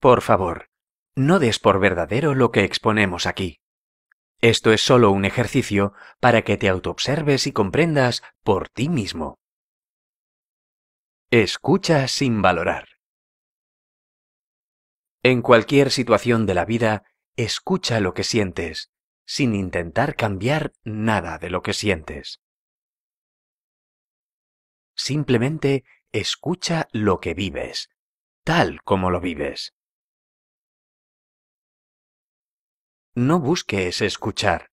Por favor, no des por verdadero lo que exponemos aquí. Esto es solo un ejercicio para que te autoobserves y comprendas por ti mismo. Escucha sin valorar. En cualquier situación de la vida, escucha lo que sientes, sin intentar cambiar nada de lo que sientes. Simplemente escucha lo que vives, tal como lo vives. No busques escuchar.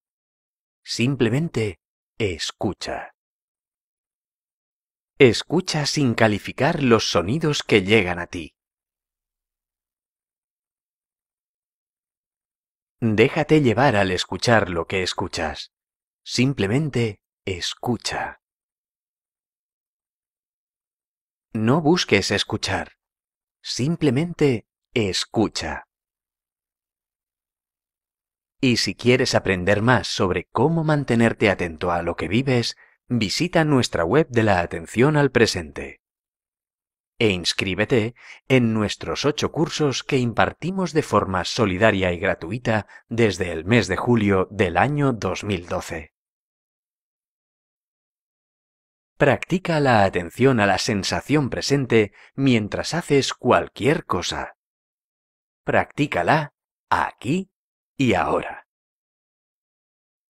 Simplemente escucha. Escucha sin calificar los sonidos que llegan a ti. Déjate llevar al escuchar lo que escuchas. Simplemente escucha. No busques escuchar. Simplemente escucha. Y si quieres aprender más sobre cómo mantenerte atento a lo que vives, visita nuestra web de la atención al presente. E inscríbete en nuestros ocho cursos que impartimos de forma solidaria y gratuita desde el mes de julio del año 2012. Practica la atención a la sensación presente mientras haces cualquier cosa. Practícala aquí y ahora.